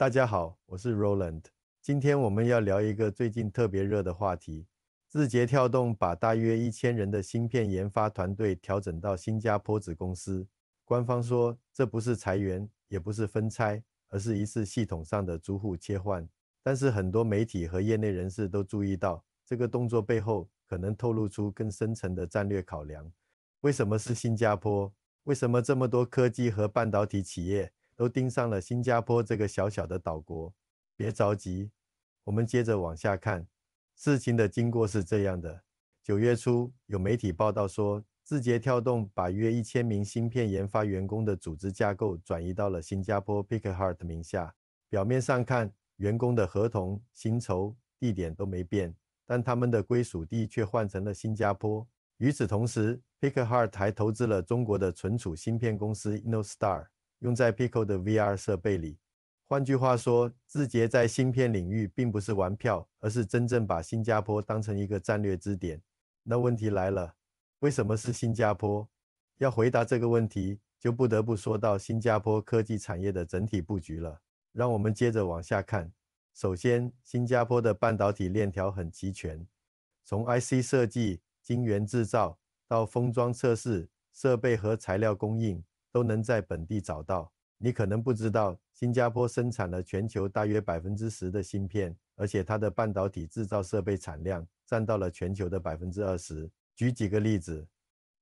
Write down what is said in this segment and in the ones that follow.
大家好，我是 Roland。今天我们要聊一个最近特别热的话题：字节跳动把大约一千人的芯片研发团队调整到新加坡子公司。官方说这不是裁员，也不是分拆，而是一次系统上的租户切换。但是很多媒体和业内人士都注意到，这个动作背后可能透露出更深层的战略考量。为什么是新加坡？为什么这么多科技和半导体企业？都盯上了新加坡这个小小的岛国。别着急，我们接着往下看。事情的经过是这样的：九月初，有媒体报道说，字节跳动把约一千名芯片研发员工的组织架构转移到了新加坡 Pickard h 名下。表面上看，员工的合同、薪酬、地点都没变，但他们的归属地却换成了新加坡。与此同时，Pickard h 还投资了中国的存储芯片公司 InnoStar。用在 Pico 的 VR 设备里。换句话说，字节在芯片领域并不是玩票，而是真正把新加坡当成一个战略支点。那问题来了，为什么是新加坡？要回答这个问题，就不得不说到新加坡科技产业的整体布局了。让我们接着往下看。首先，新加坡的半导体链条很齐全，从 IC 设计、晶圆制造到封装测试、设备和材料供应。都能在本地找到。你可能不知道，新加坡生产了全球大约百分之十的芯片，而且它的半导体制造设备产量占到了全球的百分之二十。举几个例子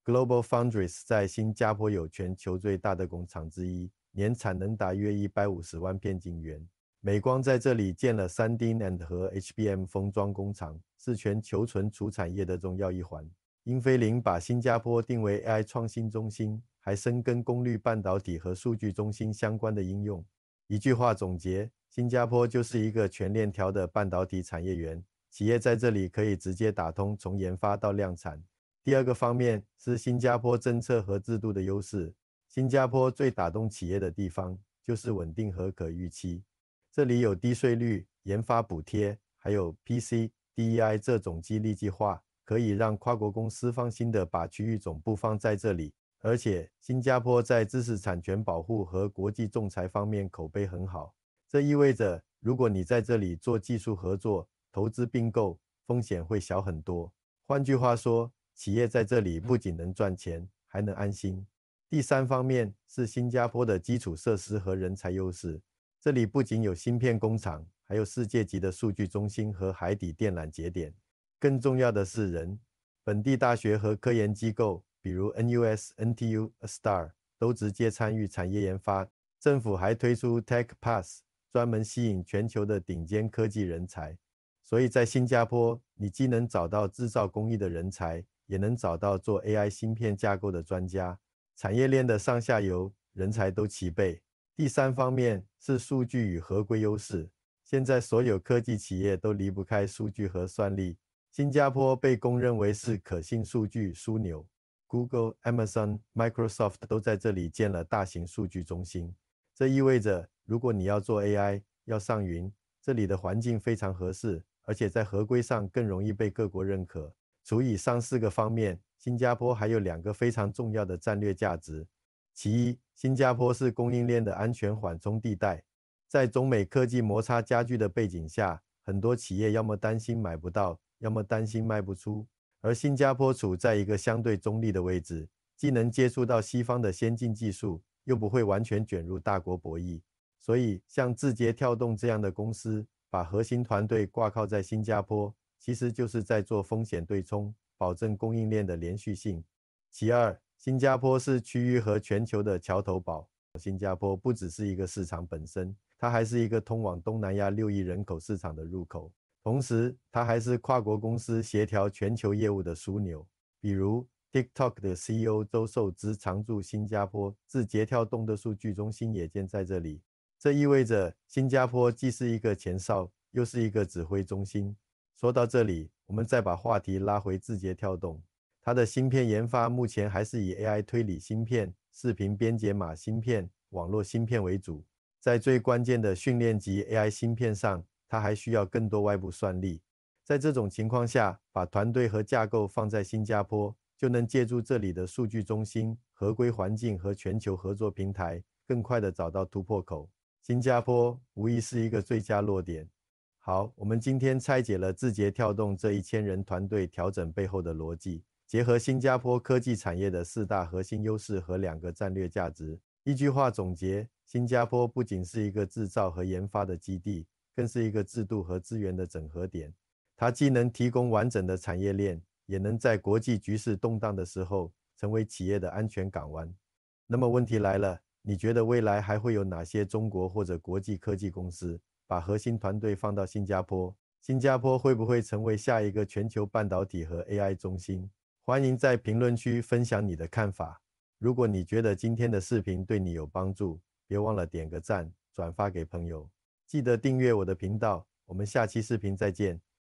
，Global Foundries 在新加坡有全球最大的工厂之一，年产能达约一百五十万片晶圆。美光在这里建了 3D NAND 和 HBM 封装工厂，是全球存储产业的重要一环。英飞凌把新加坡定为 AI 创新中心，还深耕功率半导体和数据中心相关的应用。一句话总结，新加坡就是一个全链条的半导体产业园，企业在这里可以直接打通从研发到量产。第二个方面是新加坡政策和制度的优势，新加坡最打动企业的地方就是稳定和可预期，这里有低税率、研发补贴，还有 PCDEI 这种激励计划。可以让跨国公司放心的把区域总部放在这里，而且新加坡在知识产权保护和国际仲裁方面口碑很好。这意味着，如果你在这里做技术合作、投资并购，风险会小很多。换句话说，企业在这里不仅能赚钱，还能安心。第三方面是新加坡的基础设施和人才优势，这里不仅有芯片工厂，还有世界级的数据中心和海底电缆节点。更重要的是人，本地大学和科研机构，比如 NUS、NTU、AStar，都直接参与产业研发。政府还推出 Tech Pass，专门吸引全球的顶尖科技人才。所以在新加坡，你既能找到制造工艺的人才，也能找到做 AI 芯片架构的专家，产业链的上下游人才都齐备。第三方面是数据与合规优势。现在所有科技企业都离不开数据和算力。新加坡被公认为是可信数据枢纽，Google、Amazon、Microsoft 都在这里建了大型数据中心。这意味着，如果你要做 AI，要上云，这里的环境非常合适，而且在合规上更容易被各国认可。除以上四个方面，新加坡还有两个非常重要的战略价值。其一，新加坡是供应链的安全缓冲地带。在中美科技摩擦加剧的背景下，很多企业要么担心买不到。要么担心卖不出，而新加坡处在一个相对中立的位置，既能接触到西方的先进技术，又不会完全卷入大国博弈。所以，像字节跳动这样的公司，把核心团队挂靠在新加坡，其实就是在做风险对冲，保证供应链的连续性。其二，新加坡是区域和全球的桥头堡。新加坡不只是一个市场本身，它还是一个通往东南亚六亿人口市场的入口。同时，他还是跨国公司协调全球业务的枢纽。比如，TikTok 的 CEO 周受之常驻新加坡，字节跳动的数据中心也建在这里。这意味着，新加坡既是一个前哨，又是一个指挥中心。说到这里，我们再把话题拉回字节跳动，它的芯片研发目前还是以 AI 推理芯片、视频编解码芯片、网络芯片为主，在最关键的训练级 AI 芯片上。它还需要更多外部算力，在这种情况下，把团队和架构放在新加坡，就能借助这里的数据中心、合规环境和全球合作平台，更快的找到突破口。新加坡无疑是一个最佳落点。好，我们今天拆解了字节跳动这一千人团队调整背后的逻辑，结合新加坡科技产业的四大核心优势和两个战略价值，一句话总结：新加坡不仅是一个制造和研发的基地。更是一个制度和资源的整合点，它既能提供完整的产业链，也能在国际局势动荡的时候成为企业的安全港湾。那么问题来了，你觉得未来还会有哪些中国或者国际科技公司把核心团队放到新加坡？新加坡会不会成为下一个全球半导体和 AI 中心？欢迎在评论区分享你的看法。如果你觉得今天的视频对你有帮助，别忘了点个赞，转发给朋友。记得订阅我的频道，我们下期视频再见。